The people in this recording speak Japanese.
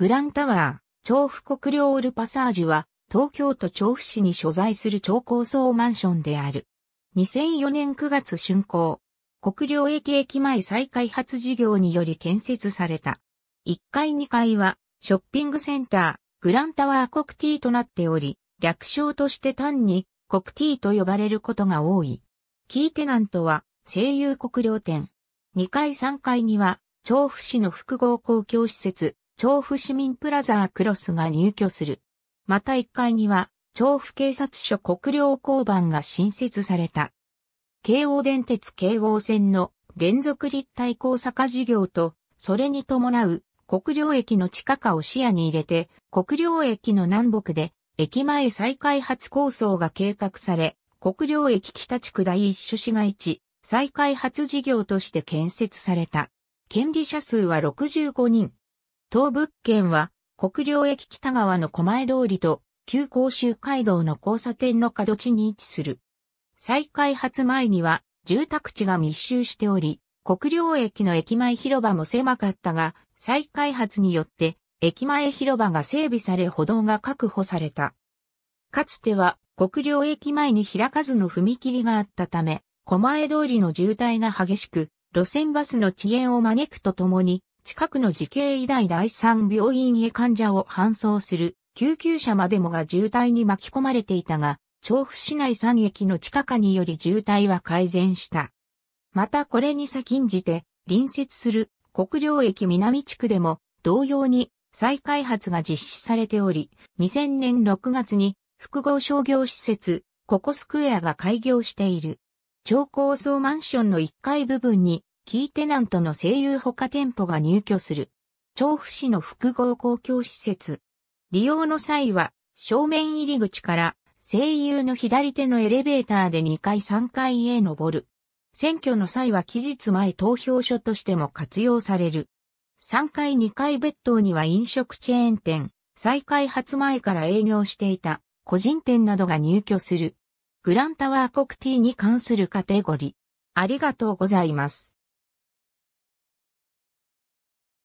グランタワー、調布国領オルパサージュは、東京都調布市に所在する超高層マンションである。2004年9月竣工。国領駅駅前再開発事業により建設された。1階2階は、ショッピングセンター、グランタワー国 T となっており、略称として単に国 T と呼ばれることが多い。キーテナントは、声優国領店。2階3階には、調布市の複合公共施設、調布市民プラザークロスが入居する。また1階には、調布警察署国領交番が新設された。京王電鉄京王線の連続立体交差化事業と、それに伴う国領駅の地下化を視野に入れて、国領駅の南北で、駅前再開発構想が計画され、国領駅北地区第一種市街地、再開発事業として建設された。権利者数は65人、当物件は国領駅北側の狛江通りと旧甲州街道の交差点の角地に位置する。再開発前には住宅地が密集しており、国領駅の駅前広場も狭かったが、再開発によって駅前広場が整備され歩道が確保された。かつては国領駅前に開かずの踏切があったため、狛江通りの渋滞が激しく、路線バスの遅延を招くとともに、近くの慈恵医大第三病院へ患者を搬送する救急車までもが渋滞に巻き込まれていたが、調布市内3駅の地下化により渋滞は改善した。またこれに先んじて、隣接する国領駅南地区でも同様に再開発が実施されており、2000年6月に複合商業施設ココスクエアが開業している。超高層マンションの1階部分にキーテナントの声優他店舗が入居する。調布市の複合公共施設。利用の際は、正面入り口から声優の左手のエレベーターで2階3階へ登る。選挙の際は期日前投票所としても活用される。3階2階別棟には飲食チェーン店、再開発前から営業していた個人店などが入居する。グランタワーコクティに関するカテゴリー。ありがとうございます。